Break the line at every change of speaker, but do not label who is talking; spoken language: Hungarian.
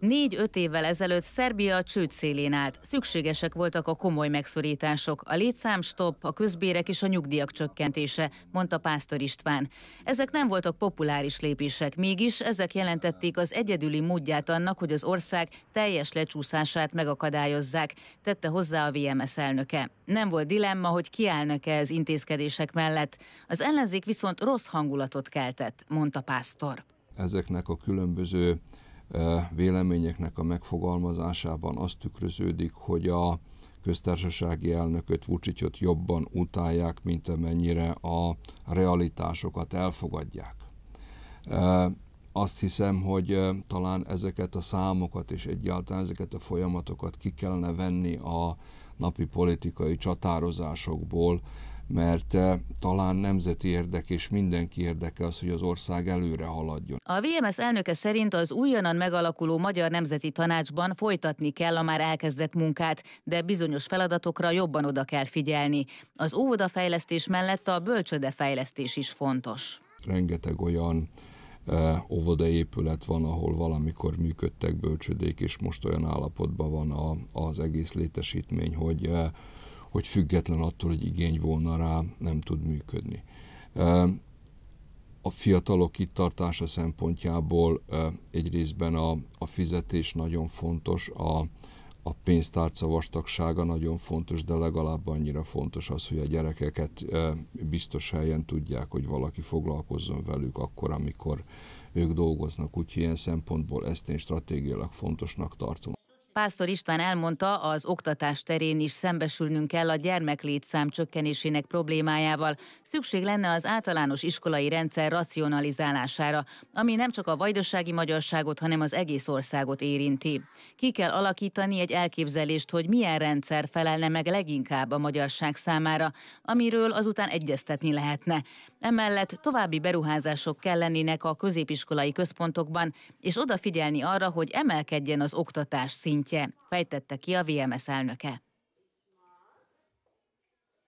Négy-öt évvel ezelőtt Szerbia a csőd szélén állt. Szükségesek voltak a komoly megszorítások, a létszámstopp, a közbérek és a nyugdíjak csökkentése, mondta Pásztor István. Ezek nem voltak populáris lépések, mégis ezek jelentették az egyedüli módját annak, hogy az ország teljes lecsúszását megakadályozzák, tette hozzá a VMS elnöke. Nem volt dilemma, hogy kiállnak-e ez intézkedések mellett. Az ellenzék viszont rossz hangulatot keltett, mondta Pásztor.
Ezeknek a különböző véleményeknek a megfogalmazásában azt tükröződik, hogy a köztársasági elnököt, Vucsityot jobban utálják, mint amennyire a realitásokat elfogadják azt hiszem, hogy talán ezeket a számokat és egyáltalán ezeket a folyamatokat ki kellene venni a napi politikai csatározásokból, mert talán nemzeti érdek és mindenki érdeke az, hogy az ország előre haladjon.
A VMS elnöke szerint az újonnan megalakuló Magyar Nemzeti Tanácsban folytatni kell a már elkezdett munkát, de bizonyos feladatokra jobban oda kell figyelni. Az óvodafejlesztés mellett a bölcsödefejlesztés is fontos.
Rengeteg olyan óvodaépület van, ahol valamikor működtek bölcsödék, és most olyan állapotban van a, az egész létesítmény, hogy, hogy független attól, hogy igény volna rá, nem tud működni. A fiatalok itt tartása szempontjából egy a, a fizetés nagyon fontos, a, a pénztárca vastagsága nagyon fontos, de legalább annyira fontos az, hogy a gyerekeket biztos helyen tudják, hogy valaki foglalkozzon velük akkor, amikor ők dolgoznak. Úgyhogy ilyen szempontból ezt én stratégiailag fontosnak tartom.
Pásztor István elmondta, az oktatás terén is szembesülnünk kell a gyermeklétszám csökkenésének problémájával. Szükség lenne az általános iskolai rendszer racionalizálására, ami nem csak a vajdasági magyarságot, hanem az egész országot érinti. Ki kell alakítani egy elképzelést, hogy milyen rendszer felelne meg leginkább a magyarság számára, amiről azután egyeztetni lehetne. Emellett további beruházások kell lennének a középiskolai központokban, és odafigyelni arra, hogy emelkedjen az oktatás szint szintje, fejtette ki a VMS elnöke.